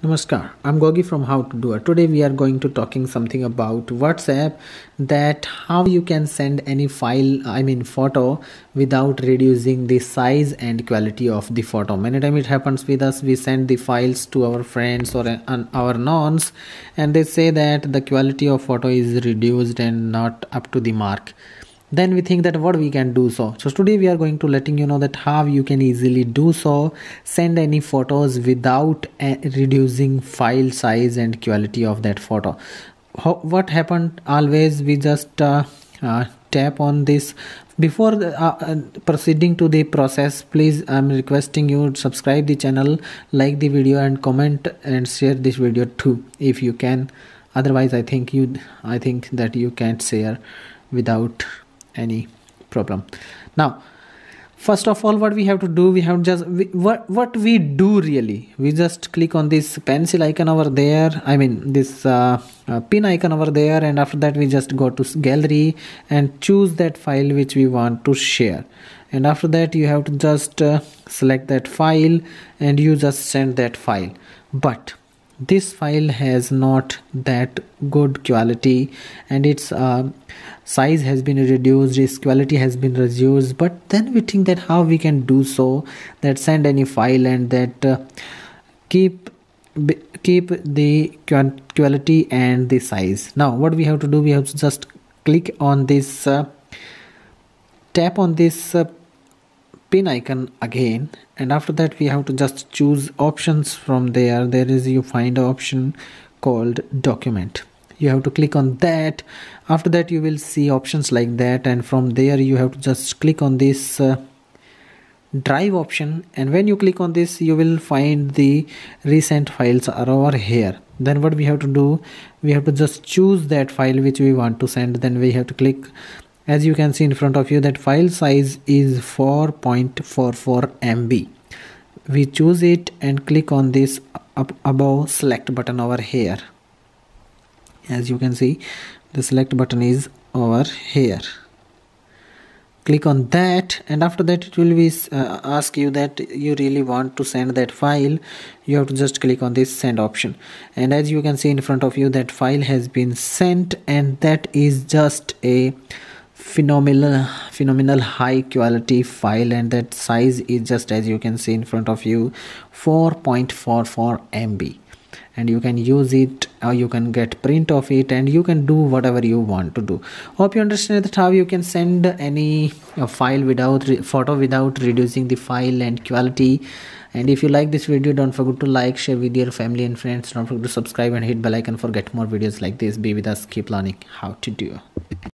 Namaskar, I'm Gogi from How to Do It. Today we are going to talking something about WhatsApp that how you can send any file, I mean photo without reducing the size and quality of the photo. Many time it happens with us, we send the files to our friends or our nones, and they say that the quality of photo is reduced and not up to the mark then we think that what we can do so so today we are going to letting you know that how you can easily do so send any photos without eh, reducing file size and quality of that photo what happened always we just uh, uh, tap on this before the, uh, uh, proceeding to the process please i'm requesting you subscribe the channel like the video and comment and share this video too if you can otherwise i think you i think that you can't share without any problem now first of all what we have to do we have just we, what what we do really we just click on this pencil icon over there i mean this uh, uh, pin icon over there and after that we just go to gallery and choose that file which we want to share and after that you have to just uh, select that file and you just send that file but this file has not that good quality and its uh, size has been reduced its quality has been reduced but then we think that how we can do so that send any file and that uh, keep keep the quality and the size now what we have to do we have to just click on this uh, tap on this uh, pin icon again and after that we have to just choose options from there there is you find option called document you have to click on that after that you will see options like that and from there you have to just click on this uh, drive option and when you click on this you will find the recent files are over here then what we have to do we have to just choose that file which we want to send then we have to click as you can see in front of you that file size is 4.44 MB we choose it and click on this up above select button over here as you can see the select button is over here click on that and after that it will be uh, ask you that you really want to send that file you have to just click on this send option and as you can see in front of you that file has been sent and that is just a phenomenal phenomenal high quality file and that size is just as you can see in front of you 4.44 MB and you can use it or you can get print of it and you can do whatever you want to do hope you understand that how you can send any uh, file without photo without reducing the file and quality and if you like this video don't forget to like share with your family and friends don't forget to subscribe and hit bell icon for get more videos like this be with us keep learning how to do